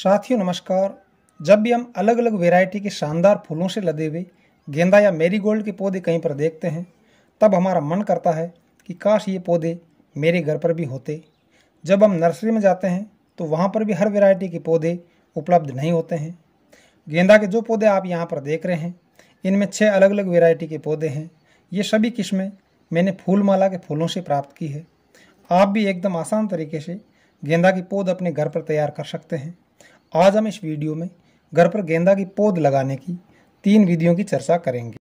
साथियों नमस्कार जब भी हम अलग अलग वेराइटी के शानदार फूलों से लदे हुए गेंदा या मेरीगोल्ड के पौधे कहीं पर देखते हैं तब हमारा मन करता है कि काश ये पौधे मेरे घर पर भी होते जब हम नर्सरी में जाते हैं तो वहाँ पर भी हर वेराइटी के पौधे उपलब्ध नहीं होते हैं गेंदा के जो पौधे आप यहाँ पर देख रहे हैं इनमें छः अलग अलग वेराइटी के पौधे हैं ये सभी किस्में मैंने फूलमाला के फूलों से प्राप्त की है आप भी एकदम आसान तरीके से गेंदा के पौध अपने घर पर तैयार कर सकते हैं आज हम इस वीडियो में घर पर गेंदा की पौध लगाने की तीन विधियों की चर्चा करेंगे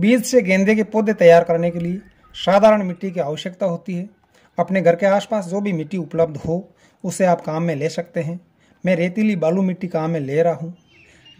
बीज से गेंदे के पौधे तैयार करने के लिए साधारण मिट्टी की आवश्यकता होती है अपने घर के आसपास जो भी मिट्टी उपलब्ध हो उसे आप काम में ले सकते हैं मैं रेतीली बालू मिट्टी काम में ले रहा हूँ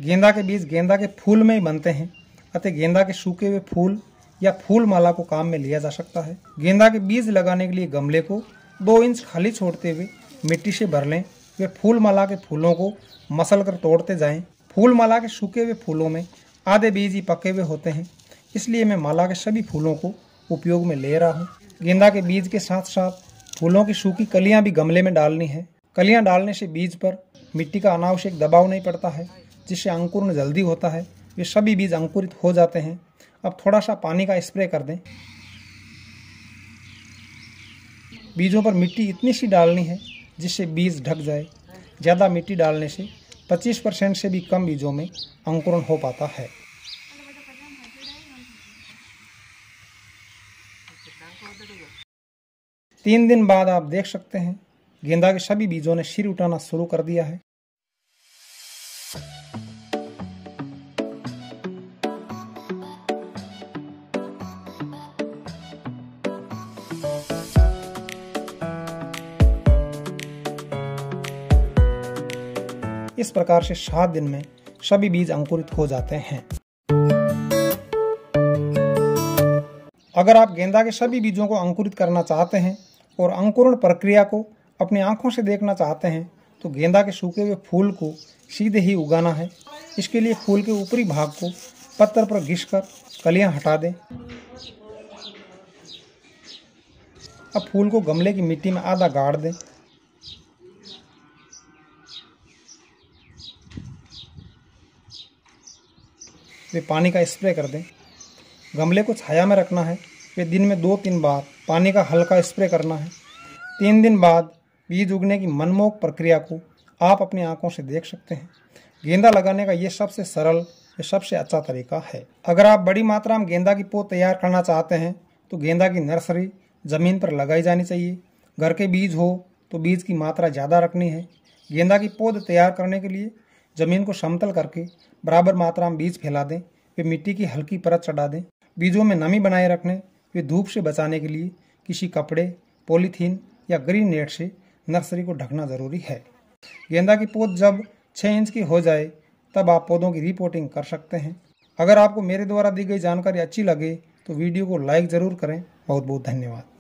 गेंदा के बीज गेंदा के फूल में ही बनते हैं अतः गेंदा के सूखे हुए फूल या फूल माला को काम में लिया जा सकता है गेंदा के बीज लगाने के लिए गमले को दो इंच खाली छोड़ते हुए मिट्टी से भर लें वे फूल माला के फूलों को मसल कर तोड़ते जाएं फूल माला के सूखे हुए फूलों में आधे बीज ही पके हुए होते हैं इसलिए मैं माला के सभी फूलों को उपयोग में ले रहा हूँ गेंदा के बीज के साथ साथ फूलों की सूखी कलियाँ भी गमले में डालनी है कलियाँ डालने से बीज पर मिट्टी का अनावश्यक दबाव नहीं पड़ता है जिससे अंकुर जल्दी होता है ये सभी बीज अंकुरित हो जाते हैं अब थोड़ा सा पानी का स्प्रे कर दें बीजों पर मिट्टी इतनी सी डालनी है जिससे बीज ढक जाए ज़्यादा मिट्टी डालने से 25 परसेंट से भी कम बीजों में अंकुरण हो पाता है तीन दिन बाद आप देख सकते हैं गेंदा के सभी बीजों ने सिर उठाना शुरू कर दिया है इस प्रकार से सात दिन में सभी बीज अंकुरित हो जाते हैं अगर आप गेंदा के सभी बीजों को अंकुरित करना चाहते हैं और अंकुरण प्रक्रिया को अपनी आंखों से देखना चाहते हैं तो गेंदा के सूखे हुए फूल को सीधे ही उगाना है इसके लिए फूल के ऊपरी भाग को पत्थर पर घिस कर कलियाँ हटा दें अब फूल को गमले की मिट्टी में आधा गाड़ दें वे पानी का स्प्रे कर दें गमले को छाया में रखना है वे दिन में दो तीन बार पानी का हल्का स्प्रे करना है तीन दिन बाद बीज उगने की मनमोहक प्रक्रिया को आप अपनी आंखों से देख सकते हैं गेंदा लगाने का ये सबसे सरल ये सबसे अच्छा तरीका है अगर आप बड़ी मात्रा में गेंदा की पौध तैयार करना चाहते हैं तो गेंदा की नर्सरी ज़मीन पर लगाई जानी चाहिए घर के बीज हो तो बीज की मात्रा ज़्यादा रखनी है गेंदा की पौध तैयार करने के लिए ज़मीन को समतल करके बराबर मात्रा में बीज फैला दें वे मिट्टी की हल्की परत चढ़ा दें बीजों में नमी बनाए रखने वे धूप से बचाने के लिए किसी कपड़े पॉलीथीन या ग्रीन नेट से नर्सरी को ढकना ज़रूरी है गेंदा की पौध जब छः इंच की हो जाए तब आप पौधों की रिपोर्टिंग कर सकते हैं अगर आपको मेरे द्वारा दी गई जानकारी अच्छी लगे तो वीडियो को लाइक ज़रूर करें बहुत बहुत धन्यवाद